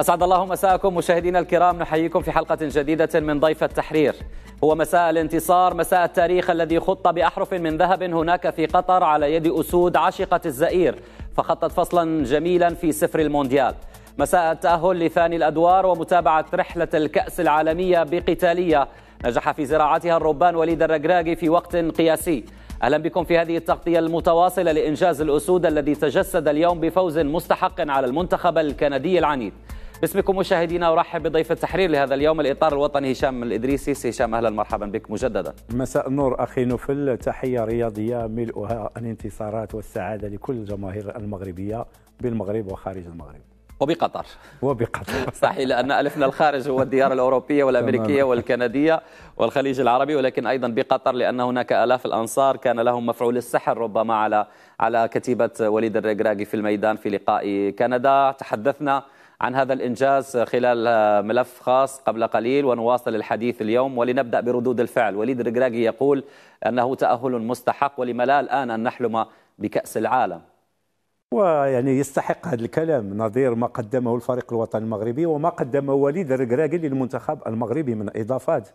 أسعد الله مساءكم مشاهدينا الكرام نحييكم في حلقة جديدة من ضيف التحرير هو مساء الانتصار مساء التاريخ الذي خط بأحرف من ذهب هناك في قطر على يد أسود عشقة الزئير فخطت فصلا جميلا في سفر المونديال مساء التأهل لثاني الأدوار ومتابعة رحلة الكأس العالمية بقتالية نجح في زراعتها الربان وليد الرجراجي في وقت قياسي أهلا بكم في هذه التغطية المتواصلة لإنجاز الأسود الذي تجسد اليوم بفوز مستحق على المنتخب الكندي العنيد باسمكم مشاهدينا ارحب بضيف التحرير لهذا اليوم الاطار الوطني هشام الادريسي هشام اهلا مرحبا بك مجددا مساء النور اخي نوفل تحيه رياضيه ملؤها الانتصارات والسعاده لكل الجماهير المغربيه بالمغرب وخارج المغرب وبقطر وبقطر صحيح لان الفنا الخارج هو الديار الاوروبيه والامريكيه والكنديه والخليج العربي ولكن ايضا بقطر لان هناك الاف الانصار كان لهم مفعول السحر ربما على على كتيبه وليد الركراكي في الميدان في لقاء كندا تحدثنا عن هذا الإنجاز خلال ملف خاص قبل قليل ونواصل الحديث اليوم ولنبدأ بردود الفعل وليد الرقراقي يقول أنه تأهل مستحق ولم لا الآن أن نحلم بكأس العالم ويعني يستحق هذا الكلام نظير ما قدمه الفريق الوطني المغربي وما قدمه وليد الركراكي للمنتخب المغربي من اضافات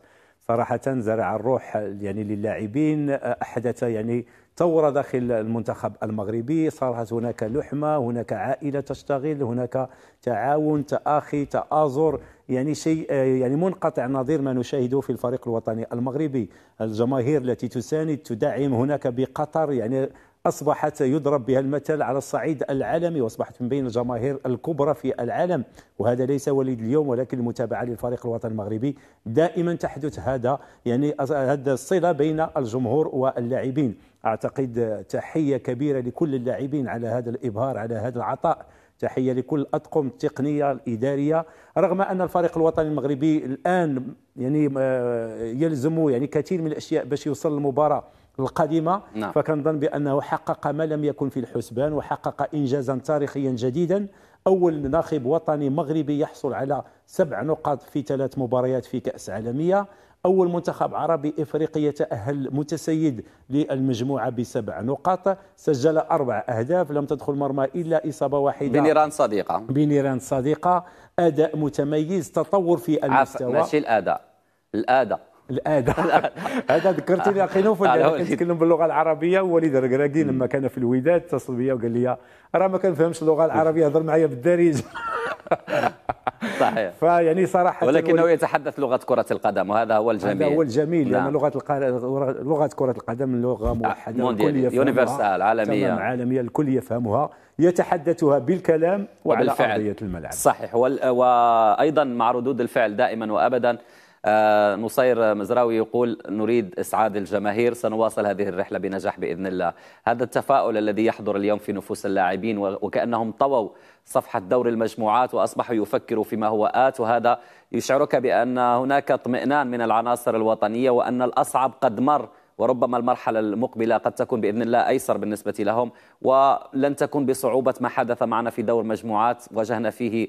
صراحه زرع الروح يعني للاعبين احدث يعني ثورة داخل المنتخب المغربي صارت هناك لحمة هناك عائلة تشتغل هناك تعاون تآخي تآزر يعني شيء يعني منقطع نظير ما نشاهده في الفريق الوطني المغربي الجماهير التي تساند تدعم هناك بقطر يعني اصبحت يضرب بها المثل على الصعيد العالمي واصبحت من بين الجماهير الكبرى في العالم وهذا ليس وليد اليوم ولكن المتابعه للفريق الوطني المغربي دائما تحدث هذا يعني هذا الصله بين الجمهور واللاعبين اعتقد تحيه كبيره لكل اللاعبين على هذا الابهار على هذا العطاء تحيه لكل الاطقم التقنيه الاداريه رغم ان الفريق الوطني المغربي الان يعني آه، يلزم يعني كثير من الاشياء باش يوصل للمباراه القادمه نعم. فكنظن بانه حقق ما لم يكن في الحسبان وحقق انجازا تاريخيا جديدا اول ناخب وطني مغربي يحصل على سبع نقاط في ثلاث مباريات في كاس عالميه أول منتخب عربي إفريقي يتأهل متسيد للمجموعة بسبع نقاط سجل أربع أهداف لم تدخل مرمى إلا إصابة واحدة بنيران صديقة بنيران صديقة أداء متميز تطور في المستوى ماشي الأداء الأداء الاداء هذا ذكرتني لي اخي نوفل كنتكلم باللغه العربيه وليد الركراكي لما كان في الوداد اتصل بيا وقال لي راه ما كنفهمش اللغه العربيه هضر معايا بالدارجه صحيح فيعني صراحه ولكنه الول... يتحدث لغه كره القدم وهذا هو الجميل هذا هو الجميل نعم. لان لغه الق... لغه كره القدم لغه آه، موحده مونديال يونيفرسال عالميه عالميه الكل يفهمها يتحدثها بالكلام وعلى ارضيه الملعب صحيح وال... وايضا مع ردود الفعل دائما وابدا آه، نصير مزراوي يقول نريد إسعاد الجماهير سنواصل هذه الرحلة بنجاح بإذن الله هذا التفاؤل الذي يحضر اليوم في نفوس اللاعبين وكأنهم طووا صفحة دور المجموعات وأصبحوا يفكروا فيما هو آت وهذا يشعرك بأن هناك اطمئنان من العناصر الوطنية وأن الأصعب قد مر وربما المرحلة المقبلة قد تكون بإذن الله أيسر بالنسبة لهم ولن تكون بصعوبة ما حدث معنا في دور مجموعات واجهنا فيه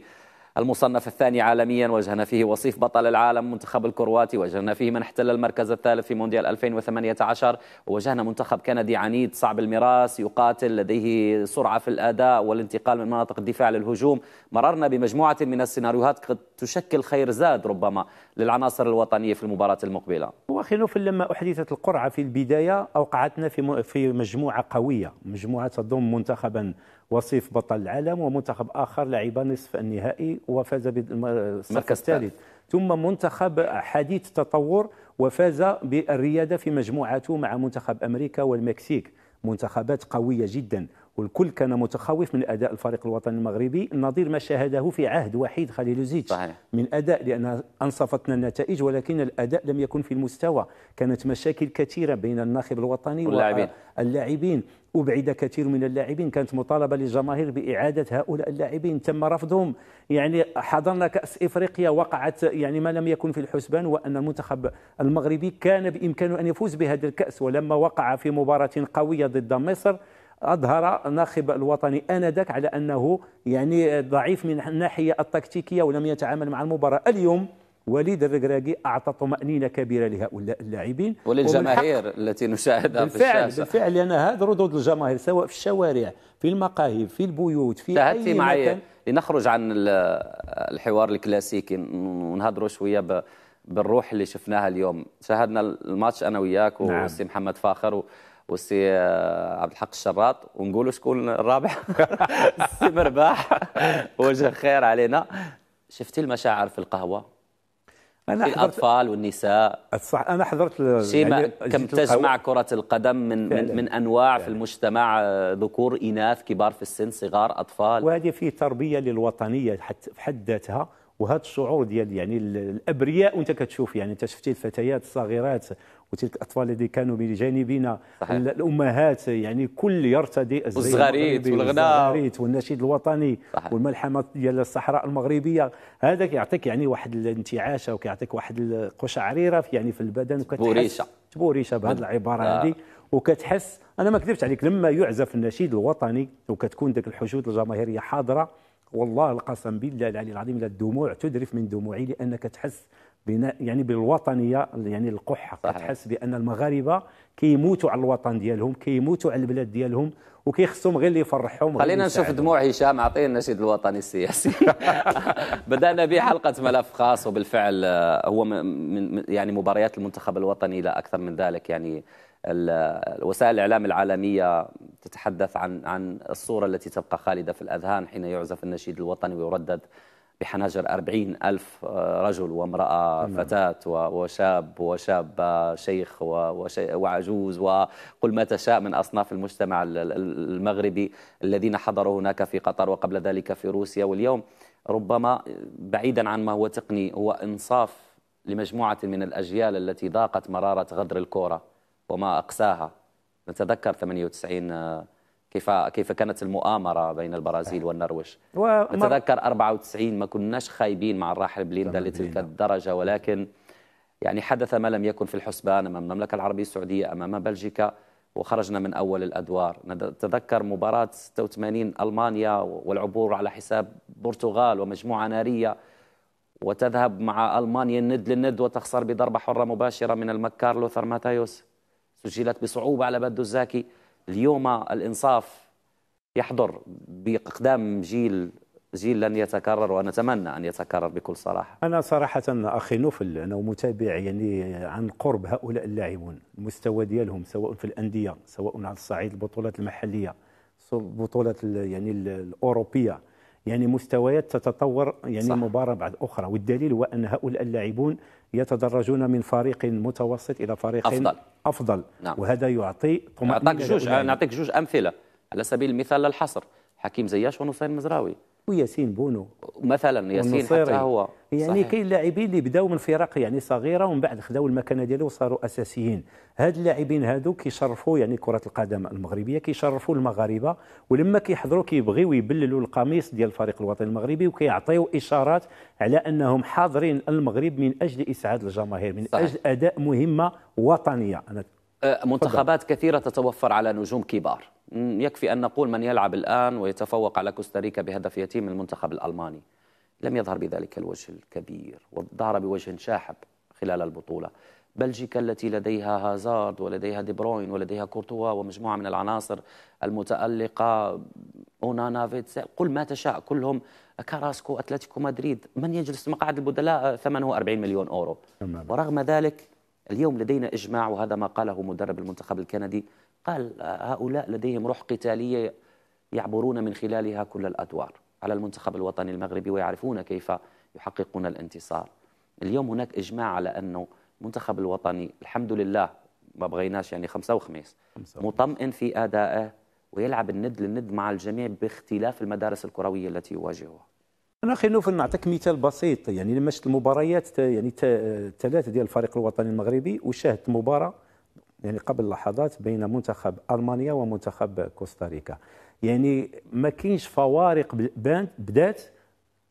المصنف الثاني عالميا وجهنا فيه وصيف بطل العالم منتخب الكرواتي وجهنا فيه من احتل المركز الثالث في مونديال 2018 وجهنا منتخب كندي عنيد صعب المراس يقاتل لديه سرعة في الأداء والانتقال من مناطق الدفاع للهجوم مررنا بمجموعة من السيناريوهات قد تشكل خير زاد ربما للعناصر الوطنية في المباراة المقبلة نوفل لما أحدثت القرعة في البداية أوقعتنا في مجموعة قوية مجموعة تضم منتخبا وصيف بطل العالم ومنتخب آخر لعب نصف النهائي وفاز بالمركز الثالث ثم منتخب حديث التطور وفاز بالرياده في مجموعته مع منتخب امريكا والمكسيك منتخبات قويه جدا والكل كان متخوف من اداء الفريق الوطني المغربي نظير ما شاهده في عهد وحيد خليل زيتش صحيح. من اداء لان انصفتنا النتائج ولكن الاداء لم يكن في المستوى كانت مشاكل كثيره بين الناخب الوطني واللاعبين أبعد كثير من اللاعبين كانت مطالبة للجماهير بإعادة هؤلاء اللاعبين تم رفضهم يعني حضرنا كأس إفريقيا وقعت يعني ما لم يكن في الحسبان وأن المنتخب المغربي كان بإمكانه أن يفوز بهذا الكأس ولما وقع في مباراة قوية ضد مصر اظهر الناخب الوطني انذاك على انه يعني ضعيف من الناحيه التكتيكيه ولم يتعامل مع المباراه اليوم وليد الركراكي اعطى طمانينه كبيره لهؤلاء اللاعبين وللجماهير التي نشاهدها في بالفعل الشاشة. بالفعل لان هذا ردود الجماهير سواء في الشوارع في المقاهي في البيوت في اي معي مكان لنخرج عن الحوار الكلاسيكي ونهضروا شويه بالروح اللي شفناها اليوم شاهدنا الماتش انا وياك نعم. والسي محمد فاخر و... والسي آه، عبد الحق الشراط ونقولوا شكون الرابع السي مرباح وجه خير علينا شفتي المشاعر في القهوه أنا في الاطفال والنساء صح انا حضرت شيء يعني كم تجمع كره القدم من فعلا. من, من انواع فعلا. في المجتمع آه، ذكور اناث كبار في السن صغار اطفال وهذه فيه تربيه للوطنيه في حد ذاتها وهذا الشعور ديال يعني الابرياء وانت كتشوف يعني انت شفتي الفتيات الصغيرات وتلك الاطفال اللي كانوا بجانبنا الامهات يعني كل يرتدي الزغاريت والغناء والزغاريت والنشيد الوطني صحيح. والملحمه ديال الصحراء المغربيه هذا كيعطيك يعني واحد الانتعاشه وكيعطيك واحد القشعريره يعني في البدن وكتحس تبوريشه بهذه العباره آه. هذه وكتحس انا ما كذبت عليك لما يعزف النشيد الوطني وكتكون ديك الحشود الجماهيريه حاضره والله القسم بالله العلي العظيم الدموع تدرف من دموعي لانك تحس يعني بالوطنيه يعني القحه كتحس بان المغاربه كيموتوا على الوطن ديالهم كيموتوا على البلاد ديالهم وكيخصهم غير اللي يفرحهم خلينا نشوف دموع هشام عطيه النشيد الوطني السياسي بدانا به حلقه ملف خاص وبالفعل آه، هو من يعني مباريات المنتخب الوطني الى اكثر من ذلك يعني وسائل الإعلام العالمية تتحدث عن عن الصورة التي تبقى خالدة في الأذهان حين يعزف النشيد الوطني ويردد بحناجر أربعين ألف آه، رجل وامرأة نعم. فتاة وشاب وشاب شيخ وعجوز وكل ما تشاء من أصناف المجتمع المغربي الذين حضروا هناك في قطر وقبل ذلك في روسيا واليوم ربما بعيدا عن ما هو تقني هو إنصاف لمجموعة من الأجيال التي ذاقت مرارة غدر الكورة وما أقساها نتذكر 98 آه، كيف كيف كانت المؤامره بين البرازيل والنرويج نتذكر 94 ما كناش خايبين مع الراحل بليندا لتلك الدرجه ولكن يعني حدث ما لم يكن في الحسبان امام المملكه العربيه السعوديه امام بلجيكا وخرجنا من اول الادوار نتذكر مباراه 86 المانيا والعبور على حساب برتغال ومجموعه ناريه وتذهب مع المانيا الند للند وتخسر بضربه حره مباشره من المكار لوثر ماتايوس سجلت بصعوبة على بدو الزاكي اليوم الإنصاف يحضر بإقدام جيل جيل لن يتكرر ونتمنى أن يتكرر بكل صراحة أنا صراحة أخي نوفل أنا متابع يعني عن قرب هؤلاء اللاعبون المستوى ديالهم سواء في الأندية سواء على الصعيد البطولات المحلية البطولات يعني الأوروبية يعني مستويات تتطور يعني صح. مباراة بعد أخرى والدليل هو أن هؤلاء اللاعبون يتدرجون من فريق متوسط الى فريق افضل افضل نعم. وهذا يعطي طمأنينة نعطيك جوج نعطيك جوج امثله على سبيل المثال للحصر حكيم زياش ونصير مزراوي وياسين بونو مثلا ياسين حتى هو يعني كاين لاعبين اللي بداو من فرق يعني صغيره ومن بعد خداو المكانه ديالو وصاروا اساسيين هاد اللاعبين هادو كيشرفوا يعني كره القدم المغربيه كيشرفوا المغاربه ولما كيحضروا كيبغيو يبللوا القميص ديال الفريق الوطني المغربي وكيعطيو اشارات على انهم حاضرين المغرب من اجل اسعاد الجماهير من صحيح. اجل اداء مهمه وطنيه انا أه، منتخبات كثيرة تتوفر على نجوم كبار يكفي أن نقول من يلعب الآن ويتفوق على كوستاريكا بهدف يتيم المنتخب الألماني لم يظهر بذلك الوجه الكبير وظهر بوجه شاحب خلال البطولة بلجيكا التي لديها هازارد ولديها دي بروين ولديها كورتوا ومجموعة من العناصر المتألقة أونانا فيتس قل ما تشاء كلهم كاراسكو أتلتيكو مدريد من يجلس في البدلاء ثمنه 40 مليون أورو تمام. ورغم ذلك اليوم لدينا إجماع وهذا ما قاله مدرب المنتخب الكندي قال هؤلاء لديهم روح قتالية يعبرون من خلالها كل الأدوار على المنتخب الوطني المغربي ويعرفون كيف يحققون الانتصار اليوم هناك إجماع على أنه المنتخب الوطني الحمد لله ما بغيناش يعني خمسة وخميس مطمئن في أدائه ويلعب الند للند مع الجميع باختلاف المدارس الكروية التي يواجهها انا خلينا نوفل نعطيك مثال بسيط يعني لما شفت المباريات يعني ثلاثه ديال الفريق الوطني المغربي وشاهدت مباراه يعني قبل لحظات بين منتخب المانيا ومنتخب كوستاريكا يعني ما كاينش فوارق بدات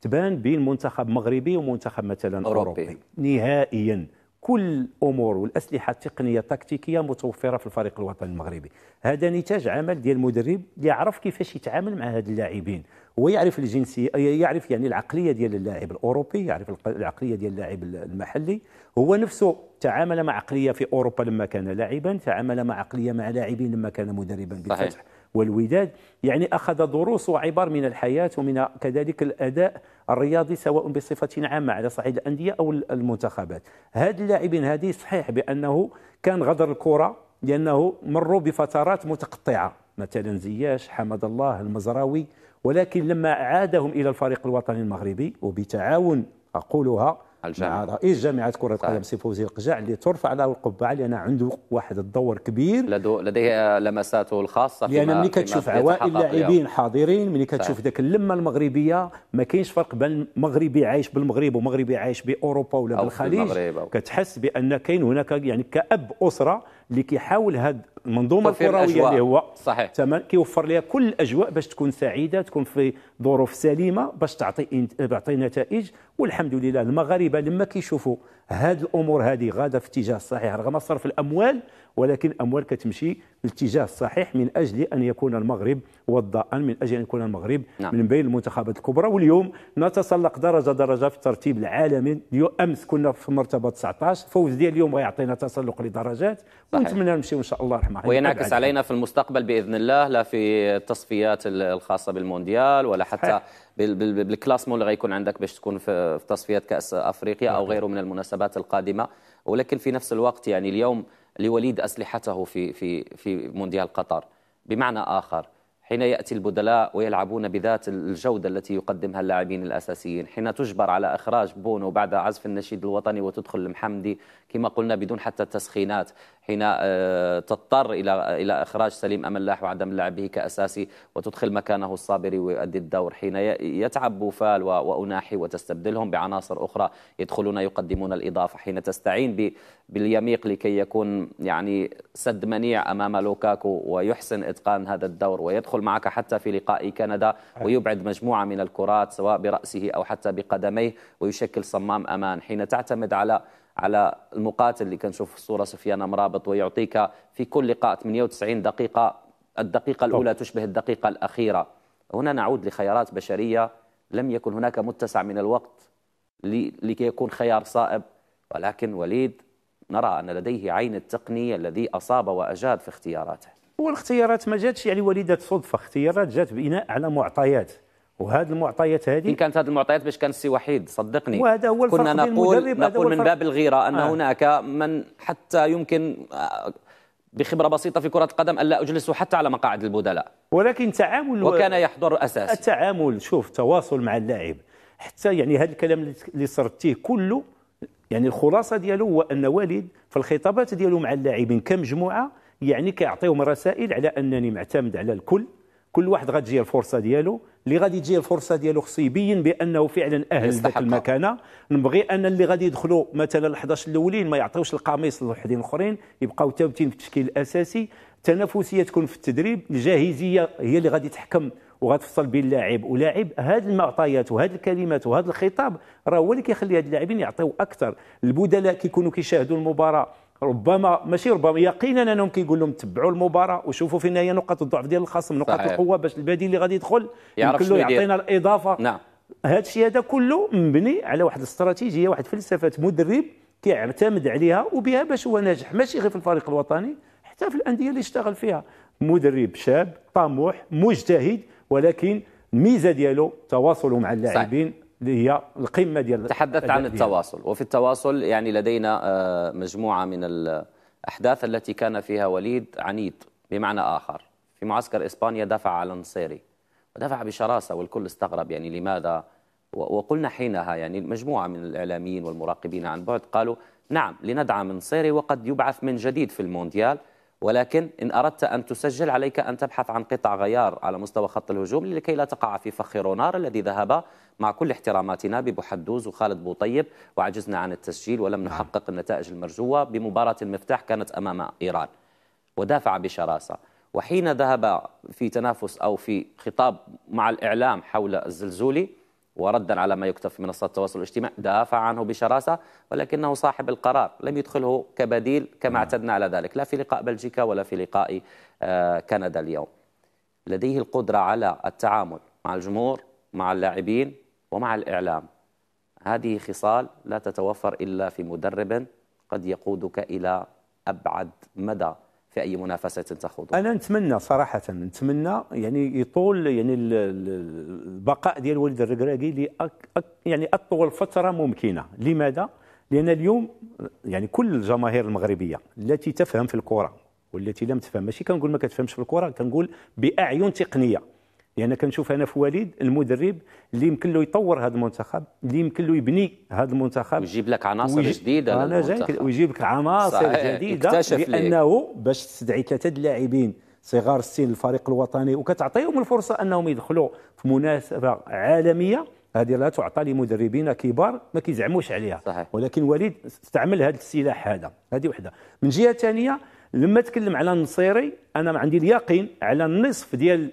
تبان بين منتخب مغربي ومنتخب مثلا أوروبي. اوروبي نهائيا كل الامور والاسلحه التقنيه التكتيكيه متوفره في الفريق الوطني المغربي هذا نتاج عمل ديال المدرب اللي عرف كيفاش يتعامل مع هاد اللاعبين هو يعرف الجنسية يعرف يعني العقلية ديال اللاعب الأوروبي يعرف العقلية ديال اللاعب المحلي هو نفسه تعامل مع عقلية في أوروبا لما كان لاعبا تعامل مع عقلية مع لاعبين لما كان مدربا بالفتح صحيح. والوداد يعني أخذ دروس وعبر من الحياة ومن كذلك الأداء الرياضي سواء بصفة عامة على صعيد الأندية أو المنتخبات هاد اللاعبين هذه صحيح بأنه كان غدر الكرة لأنه مروا بفترات متقطعة مثلا زياش حمد الله المزراوي ولكن لما عادهم إلى الفريق الوطني المغربي وبتعاون أقولها الجامعة. مع رئيس جامعة كرة القدم سي فوزي القجاع اللي ترفع له القبعة لأن عنده واحد الدور كبير لدو لديه لمساته الخاصة لأن ملي كتشوف عوائل لاعبين حاضرين ملي كتشوف ذاك اللمة المغربية ما كاينش فرق بين مغربي عايش بالمغرب ومغربي عايش بأوروبا ولا أو بالخليج كتحس بأن كاين هناك يعني كأب أسرة اللي كيحاول هاد المنظومه الكرويه اللي هو صحيح كيوفر لها كل الاجواء باش تكون سعيده تكون في ظروف سليمه باش تعطي تعطي نتائج والحمد لله المغاربه لما كيشوفوا هذه الامور هذه غاده في اتجاه صحيح رغم صرف الاموال ولكن الاموال كتمشي في الاتجاه الصحيح من اجل ان يكون المغرب وضاء من اجل ان يكون المغرب نعم. من بين المنتخبات الكبرى واليوم نتسلق درجه درجه في الترتيب العالمي اليوم امس كنا في المرتبه 19 فوز ديال اليوم غيعطينا تسلق لدرجات ونتمنى نمشيو ان شاء الله الرحمن وينعكس علينا في المستقبل باذن الله لا في التصفيات الخاصه بالمونديال ولا حتى حي. بالكلاس مول اللي غيكون عندك باش تكون في تصفيات كاس افريقيا او غيره من المناسبات القادمه ولكن في نفس الوقت يعني اليوم لوليد اسلحته في في في مونديال قطر بمعنى اخر حين يأتي البدلاء ويلعبون بذات الجودة التي يقدمها اللاعبين الأساسيين حين تجبر على إخراج بونو بعد عزف النشيد الوطني وتدخل المحمدي كما قلنا بدون حتى التسخينات حين آه، تضطر إلى إلى إخراج سليم أملاح وعدم لعبه كأساسي وتدخل مكانه الصابري ويؤدي الدور حين يتعب بوفال وأناحي وتستبدلهم بعناصر أخرى يدخلون يقدمون الإضافة حين تستعين باليميق لكي يكون يعني سد منيع أمام لوكاكو ويحسن إتقان هذا الدور ويدخل يدخل معك حتى في لقاء كندا ويبعد مجموعة من الكرات سواء برأسه أو حتى بقدميه ويشكل صمام أمان حين تعتمد على على المقاتل اللي كنشوف في الصورة سفيان مرابط ويعطيك في كل لقاء 98 دقيقة الدقيقة الأولى طب. تشبه الدقيقة الأخيرة هنا نعود لخيارات بشرية لم يكن هناك متسع من الوقت لكي يكون خيار صائب ولكن وليد نرى أن لديه عين التقنية الذي أصاب وأجاد في اختياراته والاختيارات ما جاتش يعني وليده صدفه اختيارات جات بناء على معطيات وهذه المعطيات هذه ان كانت هذه المعطيات باش كان السي وحيد صدقني وهذا هو الفرق كنا نقول نقول من باب الغيره ان آه. هناك من حتى يمكن آه، بخبرة بسيطة في كرة القدم ألا أجلسه حتى على مقاعد البدلاء ولكن تعامل وكان يحضر أساسي التعامل شوف تواصل مع اللاعب حتى يعني هذا الكلام اللي سردتيه كله يعني الخلاصة دياله هو أن والد في الخطابات دياله مع اللاعبين كمجموعة يعني كيعطيهم رسائل على انني معتمد على الكل كل واحد غتجي الفرصه ديالو اللي غادي تجي الفرصه ديالو خصو يبين بانه فعلا اهل ذاك المكانه نبغي ان اللي غادي يدخلوا مثلا ال11 الاولين ما يعطيوش القميص لوحدين الاخرين يبقاو ثابتين في التشكيل الاساسي التنافسيه تكون في التدريب الجاهزيه هي اللي غادي تحكم وغتفصل بين لاعب ولاعب هاد المعطيات وهاد الكلمات وهاد الخطاب راه هو اللي كيخلي هاد اللاعبين يعطيو اكثر البدلاء كيكونوا كيشاهدوا المباراه ربما ماشي ربما يقينا انهم كيقول لهم تبعوا المباراه وشوفوا فين هي نقط الضعف ديال الخصم نقط القوه باش البديل اللي غادي يدخل يمكن له يعطينا الاضافه نعم هذا الشيء هذا كله مبني على واحد الاستراتيجيه واحد فلسفه مدرب كيعتمد عليها وبها باش هو ناجح ماشي غير في الفريق الوطني حتى في الانديه اللي اشتغل فيها مدرب شاب طموح مجتهد ولكن الميزه ديالو تواصله مع اللاعبين اللي هي القمه ديال تحدثت عن التواصل وفي التواصل يعني لدينا آه، مجموعه من الاحداث التي كان فيها وليد عنيد بمعنى اخر في معسكر اسبانيا دفع على النصيري ودفع بشراسه والكل استغرب يعني لماذا وقلنا حينها يعني مجموعه من الاعلاميين والمراقبين عن بعد قالوا نعم لندعم النصيري وقد يبعث من جديد في المونديال ولكن إن أردت أن تسجل عليك أن تبحث عن قطع غيار على مستوى خط الهجوم لكي لا تقع في فخ رونار الذي ذهب مع كل احتراماتنا ببحدوز وخالد بوطيب وعجزنا عن التسجيل ولم نحقق النتائج المرجوة بمباراة المفتاح كانت أمام إيران ودافع بشراسة وحين ذهب في تنافس أو في خطاب مع الإعلام حول الزلزولي وردا على ما يكتب في منصات التواصل الاجتماعي دافع عنه بشراسة ولكنه صاحب القرار لم يدخله كبديل كما نعم. اعتدنا على ذلك لا في لقاء بلجيكا ولا في لقاء آه، كندا اليوم لديه القدرة على التعامل مع الجمهور مع اللاعبين ومع الإعلام هذه خصال لا تتوفر إلا في مدرب قد يقودك إلى أبعد مدى في اي منافسه تخوضها؟ انا نتمنى صراحه نتمنى يعني يطول يعني البقاء ديال وليد الركراكي يعني اطول فتره ممكنه، لماذا؟ لان اليوم يعني كل الجماهير المغربيه التي تفهم في الكره والتي لم تفهم ماشي كنقول ما كتفهمش في الكره كنقول باعين تقنيه لان يعني كنشوف انا في وليد المدرب اللي يمكن له يطور هذا المنتخب اللي يمكن له يبني هذا المنتخب ويجيب لك عناصر ويجيب جديده انا جاي ويجيب لك عناصر جديده لانه باش تستدعي ثلاثه اللاعبين صغار السن الفريق الوطني وكتعطيهم الفرصه انهم يدخلوا في مناسبه عالميه هذه لا تعطى لمدربين كبار ما كيزعموش عليها صحيح. ولكن وليد استعمل هذا السلاح هذا هذه وحده من جهه ثانيه لما تكلم على النصيري انا عندي اليقين على النصف ديال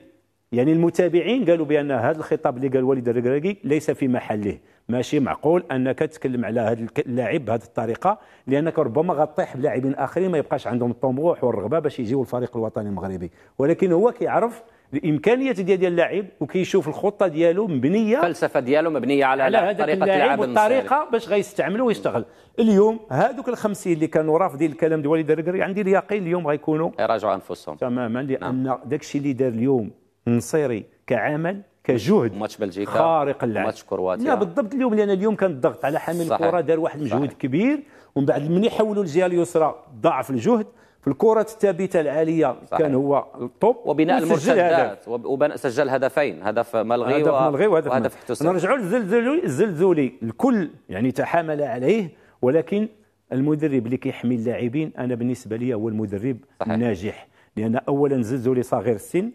يعني المتابعين قالوا بان هذا الخطاب اللي قال وليد الركراكي ليس في محله ماشي معقول انك تتكلم على هذا اللاعب بهذه الطريقه لانك ربما غطيح بلاعبين اخرين ما يبقاش عندهم الطموح والرغبه باش يجيو الفريق الوطني المغربي ولكن هو كيعرف الامكانيات ديال ديال اللاعب وكيشوف الخطه ديالو مبنيه الفلسفه ديالو مبنيه على, على طريقه اللعب والطريقه باش غيستعمله ويشتغل اليوم هذوك الخمسين اللي كانوا رافضين الكلام ديال وليد الركري عندي اليقين اليوم غيكونوا يراجعوا انفسهم تماما لان نعم. داكشي اللي دار اليوم النصيري كعمل كجهد ماتش بلجيكا خارق اللعب ماتش كرواتيا لا بالضبط اليوم لان اليوم كان الضغط على حامل الكره دار واحد المجهود كبير ومن بعد من يحولوا الجهه اليسرى ضعف الجهد في الكرة الثابتة العالية صحيح. كان هو الطوب وبناء المرتدات وبناء سجل هدفين هدف ملغي هدف و... ملغي وهدف, وهدف احتساب نرجعوا للزلزولي الكل يعني تحامل عليه ولكن المدرب اللي كيحمي اللاعبين انا بالنسبة لي هو المدرب صحيح. الناجح لأن أولا زلزولي صغير السن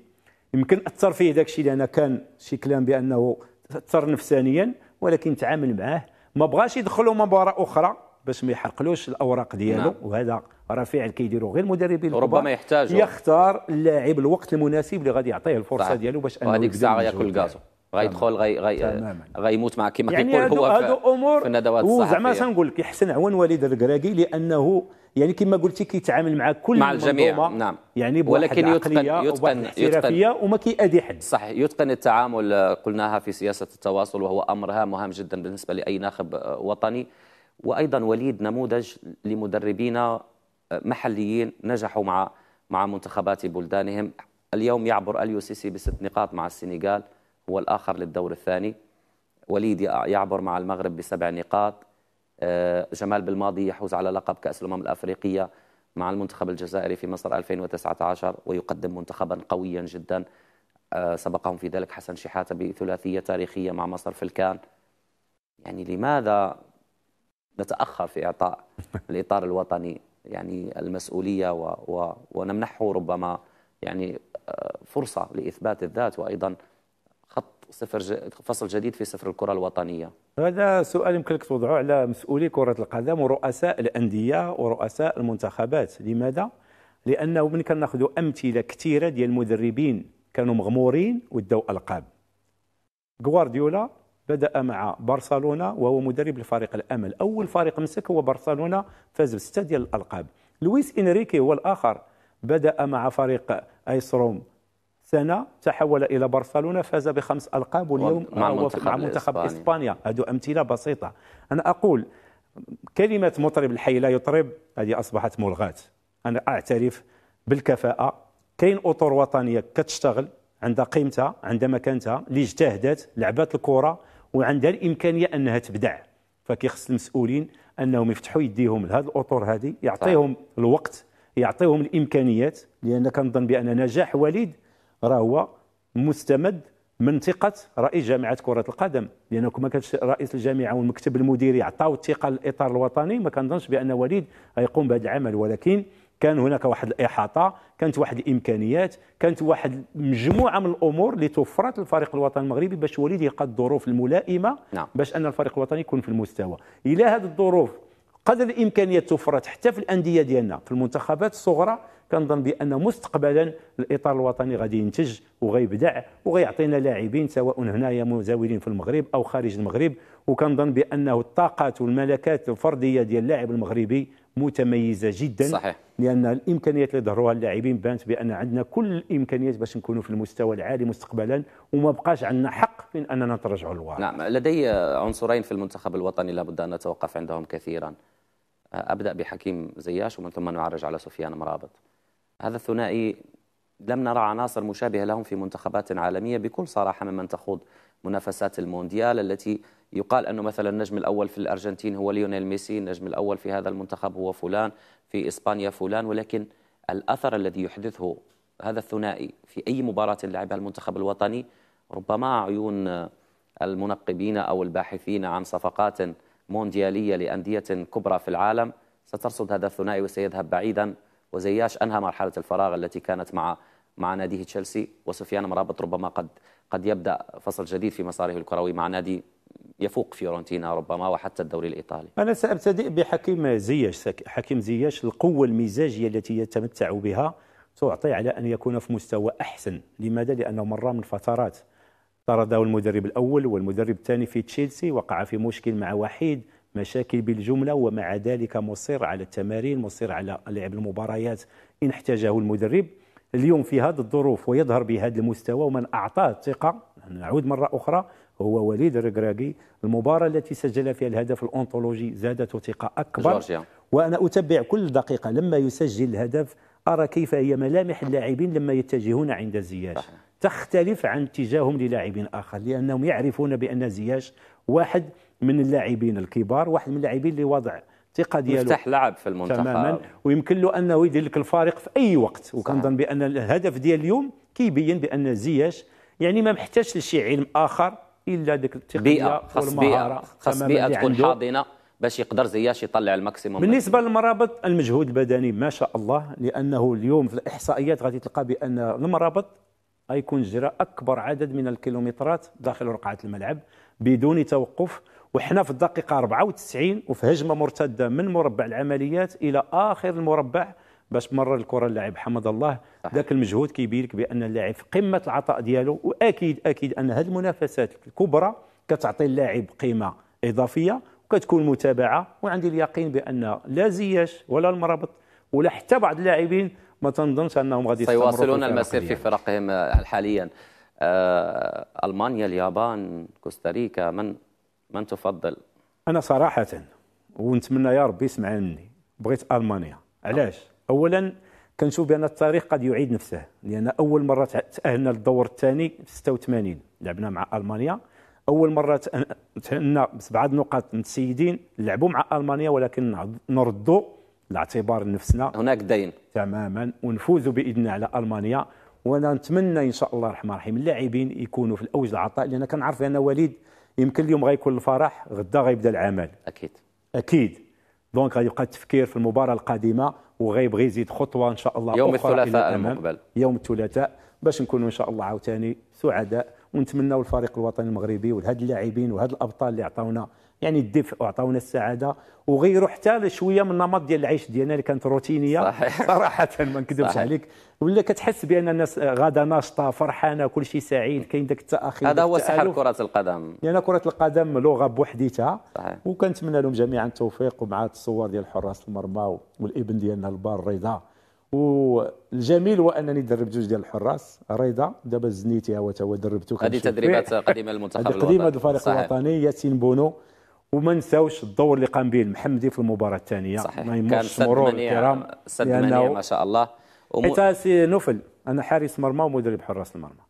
يمكن اثر فيه داك الشيء لان كان شي كلام بانه اثر نفسانيا ولكن تعامل معاه ما بغاش يدخلوا مباراه اخرى باش ما يحرقلوش الاوراق ديالو نعم. وهذا راه فعل كيديروا غير المدربين ربما يحتاج يختار اللاعب الوقت المناسب اللي غادي يعطيه الفرصه صحيح. ديالو باش انه هذيك الساعه ياكل كازو غيدخل غي غي غيموت مع كما يعني كيقول هو في, في الندوات الصحفيه زعما تنقول لك يحسن عون وليد الكراكي لانه يعني كما قلتي كيتعامل مع كل مع الجميع نعم يعني ولكن يتقن يتقن يتقن وما كيأدي حد صحيح يتقن التعامل آه، قلناها في سياسه التواصل وهو امر هام وهام جدا بالنسبه لاي ناخب آه، وطني وايضا وليد نموذج لمدربين آه، محليين نجحوا مع مع منتخبات بلدانهم اليوم يعبر اليو سيسي بست نقاط مع السنغال هو الاخر للدور الثاني وليد يعبر مع المغرب بسبع نقاط آه، جمال بالماضي يحوز على لقب كأس الأمم الأفريقية مع المنتخب الجزائري في مصر 2019 ويقدم منتخبا قويا جدا آه، سبقهم في ذلك حسن شحاتة بثلاثية تاريخية مع مصر في الكان يعني لماذا نتأخر في إعطاء الإطار الوطني يعني المسؤولية و و ونمنحه ربما يعني آه، فرصة لإثبات الذات وأيضا صفر فصل جديد في صفر الكره الوطنيه هذا سؤال يمكنك توضعه على مسؤولي كره القدم ورؤساء الانديه ورؤساء المنتخبات لماذا لانه من كناخذوا امثله كثيره ديال المدربين كانوا مغمورين وداو القاب غوارديولا بدا مع برشلونه وهو مدرب لفريق الامل اول فريق مسك هو برشلونه فاز بسته ديال الالقاب لويس انريكي هو الاخر بدا مع فريق ايس روم سنه تحول الى برشلونه فاز بخمس القاب واليوم آه، مع منتخب, مع منتخب اسبانيا هذه امثله بسيطه انا اقول كلمه مطرب الحي لا يطرب هذه اصبحت ملغاه انا اعترف بالكفاءه كاين اطر وطنيه كتشتغل عندها قيمتها عندها مكانتها اللي اجتهدت لعبات الكره وعندها الامكانيه انها تبدع فكيخص المسؤولين انهم يفتحوا يديهم لهذه الاطر هذه يعطيهم الوقت يعطيهم الامكانيات لان كنظن بان نجاح وليد راه هو مستمد من ثقه رئيس جامعه كره القدم لانه كما كانش رئيس الجامعه والمكتب المديري عطاو الثقه للاطار الوطني ما كنظنش بان وليد غيقوم بهذا العمل ولكن كان هناك واحد الاحاطه كانت واحد الامكانيات كانت واحد مجموعه من الامور اللي توفرت للفريق الوطني المغربي باش وليد يلقى الظروف الملائمه نعم. باش ان الفريق الوطني يكون في المستوى الى هذه الظروف قدر الامكانيات توفرت حتى في الانديه ديالنا في المنتخبات الصغرى كنظن بان مستقبلا الاطار الوطني غادي ينتج وغيبدع وغيعطينا لاعبين سواء هنايا مزاولين في المغرب او خارج المغرب وكنظن بانه الطاقات والملكات الفرديه ديال اللاعب المغربي متميزه جدا صحيح. لان الامكانيات اللي ظهروها اللاعبين بانت بان عندنا كل الامكانيات باش نكونوا في المستوى العالي مستقبلا وما بقاش عندنا حق من اننا نترجعوا للوراء نعم لدي عنصرين في المنتخب الوطني لابد ان نتوقف عندهم كثيرا ابدا بحكيم زياش ومن ثم نعرج على سفيان مرابط هذا الثنائي لم نرى عناصر مشابهه لهم في منتخبات عالميه بكل صراحه ممن تخوض منافسات المونديال التي يقال أنه مثلا النجم الأول في الأرجنتين هو ليونيل ميسي النجم الأول في هذا المنتخب هو فلان في إسبانيا فلان ولكن الأثر الذي يحدثه هذا الثنائي في أي مباراة لعبها المنتخب الوطني ربما عيون المنقبين أو الباحثين عن صفقات مونديالية لأندية كبرى في العالم سترصد هذا الثنائي وسيذهب بعيدا وزياش أنهى مرحلة الفراغ التي كانت مع مع ناديه تشيلسي وسفيان مرابط ربما قد قد يبدأ فصل جديد في مساره الكروي مع نادي يفوق فيورنتينا ربما وحتى الدوري الإيطالي أنا سأبتدئ بحكيم زياش حكيم زياش القوة المزاجية التي يتمتع بها تعطي على أن يكون في مستوى أحسن لماذا؟ لأنه مر من فترات طرده المدرب الأول والمدرب الثاني في تشيلسي وقع في مشكل مع وحيد مشاكل بالجملة ومع ذلك مصر على التمارين مصر على لعب المباريات إن احتاجه المدرب اليوم في هذه الظروف ويظهر بهذا المستوى ومن أعطاه الثقة نعود مرة أخرى هو وليد الركراكي المباراة التي سجل فيها الهدف الأنطولوجي زادته ثقة أكبر جورجيا. وأنا أتبع كل دقيقة لما يسجل الهدف أرى كيف هي ملامح اللاعبين لما يتجهون عند زياش صحيح. تختلف عن اتجاههم للاعبين آخر لأنهم يعرفون بأن زياش واحد من اللاعبين الكبار واحد من اللاعبين اللي وضع الثقه ديالو مفتاح لعب في المنتخب تماما ويمكن له انه يدير لك الفارق في اي وقت وكنظن بان الهدف ديال اليوم كيبين بان زياش يعني ما محتاجش لشي علم اخر الا ديك الثقه بيئه خاص بيئه خاص بيئه تكون حاضنه باش يقدر زياش يطلع الماكسيموم بالنسبه للمرابط المجهود البدني ما شاء الله لانه اليوم في الاحصائيات غادي تلقى بان المرابط غيكون جرى اكبر عدد من الكيلومترات داخل رقعه الملعب بدون توقف وحنا في الدقيقه 94 وفي هجمه مرتده من مربع العمليات الى اخر المربع باش مرر الكره اللاعب حمد الله ذاك المجهود كيبين لك بان اللاعب في قمه العطاء ديالو واكيد اكيد ان هذه المنافسات الكبرى كتعطي اللاعب قيمه اضافيه وكتكون متابعه وعندي اليقين بان لا زياش ولا المرابط ولا حتى بعض اللاعبين ما تنظنش انهم غادي سيواصلون المسير في فرقهم آه، حاليا آه، المانيا اليابان كوستاريكا من من تفضل انا صراحه ونتمنى يا ربي يسمع مني بغيت المانيا علاش اولا كنشوف بان التاريخ قد يعيد نفسه لان اول مره تاهلنا للدور الثاني في 86 لعبنا مع المانيا اول مره تاهلنا بسبعه نقاط متسيدين لعبوا مع المانيا ولكن نردوا لاعتبار نفسنا هناك دين تماما ونفوزوا باذن على المانيا وانا نتمنى ان شاء الله الرحمن الرحيم اللاعبين يكونوا في الاوج العطاء لان كنعرف ان وليد يمكن اليوم غيكون الفرح غدا غيبدا العمل اكيد اكيد دونك غيبقى التفكير في المباراه القادمه وغيبغي يزيد خطوه ان شاء الله يوم الثلاثاء المقبل يوم الثلاثاء باش نكونوا ان شاء الله عاوتاني سعداء ونتمناو الفريق الوطني المغربي ولهاد اللاعبين وهاد الابطال اللي عطاونا يعني الدفء وعطاونا السعاده وغيروا حتى شويه من النمط ديال العيش ديالنا اللي كانت روتينيه صراحه ما نكذبش عليك ولا كتحس بان الناس غاده ناشطه فرحانه كل شيء سعيد كاين داك التاخير هذا هو سحر كره القدم لان يعني كره القدم لغه بوحديتها وكنتمنى لهم جميعا التوفيق ومع الصور ديال حراس المرمى والابن ديالنا البار رضا والجميل هو انني دربت جوج ديال الحراس رضا دابا زنيتها وتا دربتو هذه تدريبات قديمه للمنتخب الوطني قديمه الفريق الوطني ياسين بونو وما نساوش الدور اللي قام به المحمدي في المباراه الثانيه صحيح ما يمرش مرور الكرام سد ما شاء الله وم... حتى سي نوفل انا حارس مرمى ومدرب حراس المرمى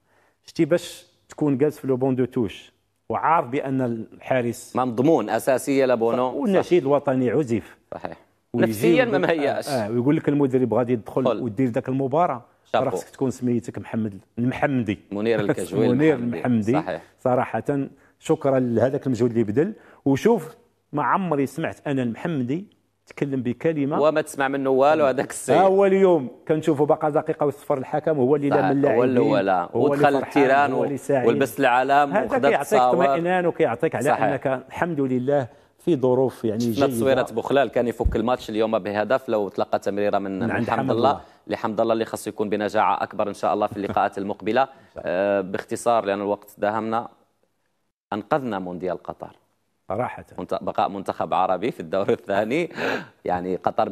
شتي باش تكون جالس في لو بون دو توش وعارف بان الحارس مضمون اساسيه لابونو والنشيد الوطني عزف صحيح نفسيا ما مهياش آه،, آه, ويقول لك المدرب غادي يدخل ودير ذاك المباراه خاصك تكون سميتك محمد المحمدي منير الكجوي منير المحمدي, المحمدي. صحيح. صراحه شكرا لهذاك المجهود اللي بدل وشوف ما عمري سمعت انا المحمدي تكلم بكلمه وما تسمع منه والو هذاك السيد هو اليوم كنشوفوا باقى دقيقه وصفر الحكم هو اللي لام اللاعبين هو ولا ودخل التيران ولبس العلام وخذ كيعطيك اطمئنان وكيعطيك على صحيح. انك الحمد لله في ظروف يعني جيده تصويره بوخلال كان يفك الماتش اليوم بهدف لو تلقى تمريره من, من عند حمد الله, الله. لحمد الله اللي خاصو يكون بنجاعه اكبر ان شاء الله في اللقاءات المقبله آه، باختصار لان الوقت داهمنا انقذنا مونديال قطر صراحة بقاء منتخب عربي في الدور الثاني يعني قطر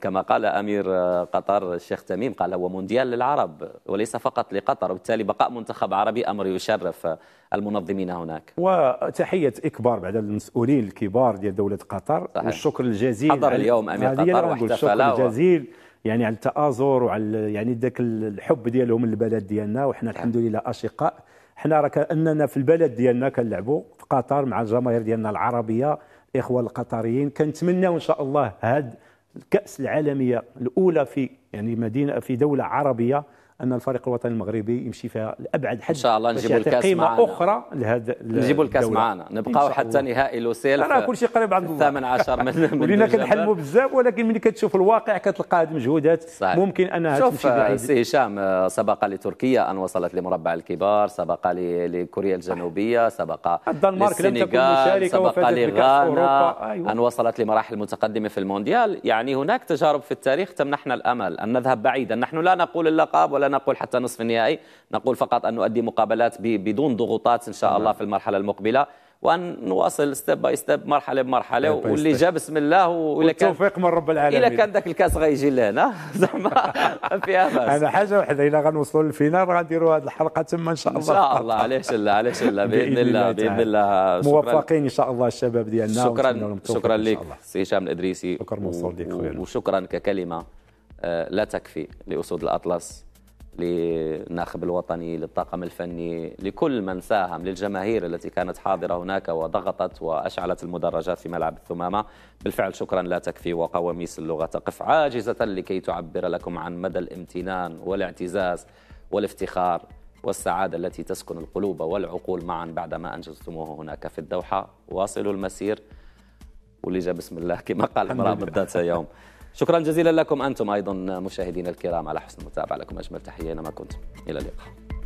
كما قال أمير قطر الشيخ تميم قال هو مونديال للعرب وليس فقط لقطر وبالتالي بقاء منتخب عربي أمر يشرف المنظمين هناك وتحية إكبار بعد المسؤولين الكبار ديال دولة قطر صحيح. والشكر الجزيل حضر اليوم أمير قطر واحتفل الجزيل يعني على التآزر وعلى يعني ذاك الحب ديالهم للبلد ديالنا وحنا الحمد لله أشقاء حنا راه كاننا في البلد ديالنا كنلعبوا في قطر مع الجماهير ديالنا العربيه الاخوه القطريين كنتمناو ان شاء الله هاد الكاس العالميه الاولى في يعني مدينه في دوله عربيه ان الفريق الوطني المغربي يمشي فيها لابعد حد ان شاء الله نجيبوا الكاس قيمه معنا. اخرى لهذا نجيبوا الكاس معنا نبقاو حتى نهائي لوسيل راه كل شيء قريب عند الله 18 من ولينا كنحلموا بزاف ولكن ملي كتشوف الواقع كتلقى هذه المجهودات صحيح. ممكن انها شوف سي هشام سبق لتركيا ان وصلت لمربع الكبار سبق لكوريا الجنوبيه سبق الدنمارك لم تكن مشاركه سبق لغانا أيوة. ان وصلت لمراحل متقدمه في المونديال يعني هناك تجارب في التاريخ تمنحنا الامل ان نذهب بعيدا نحن لا نقول اللقب ولا لا نقول حتى نصف النهائي نقول فقط أن نؤدي مقابلات بدون ضغوطات إن شاء الله نعم. في المرحلة المقبلة وان نواصل ستيب باي ستيب مرحله بمرحله واللي جا بسم الله والتوفيق كان التوفيق من رب العالمين الا كان ذاك الكاس غيجي لهنا زعما فيها باس انا حاجه وحده الا غنوصلوا للفينال غنديروا هذه الحلقه تما ان شاء الله ان شاء الله عليه شله عليه شله باذن الله باذن الله موفقين ان شاء الله الشباب ديالنا شكرا شكرا لك سي هشام الادريسي شكرا موصول لك خويا وشكرا ككلمه آه، لا تكفي لاسود الاطلس للناخب الوطني للطاقم الفني لكل من ساهم للجماهير التي كانت حاضرة هناك وضغطت وأشعلت المدرجات في ملعب الثمامة بالفعل شكرا لا تكفي وقواميس اللغة تقف عاجزة لكي تعبر لكم عن مدى الامتنان والاعتزاز والافتخار والسعادة التي تسكن القلوب والعقول معا بعدما أنجزتموه هناك في الدوحة واصلوا المسير واللي جاء بسم الله كما قال عمران بالذات يوم شكرا جزيلا لكم أنتم أيضا مشاهدينا الكرام على حسن المتابعة لكم أجمل تحية أينما كنتم إلى اللقاء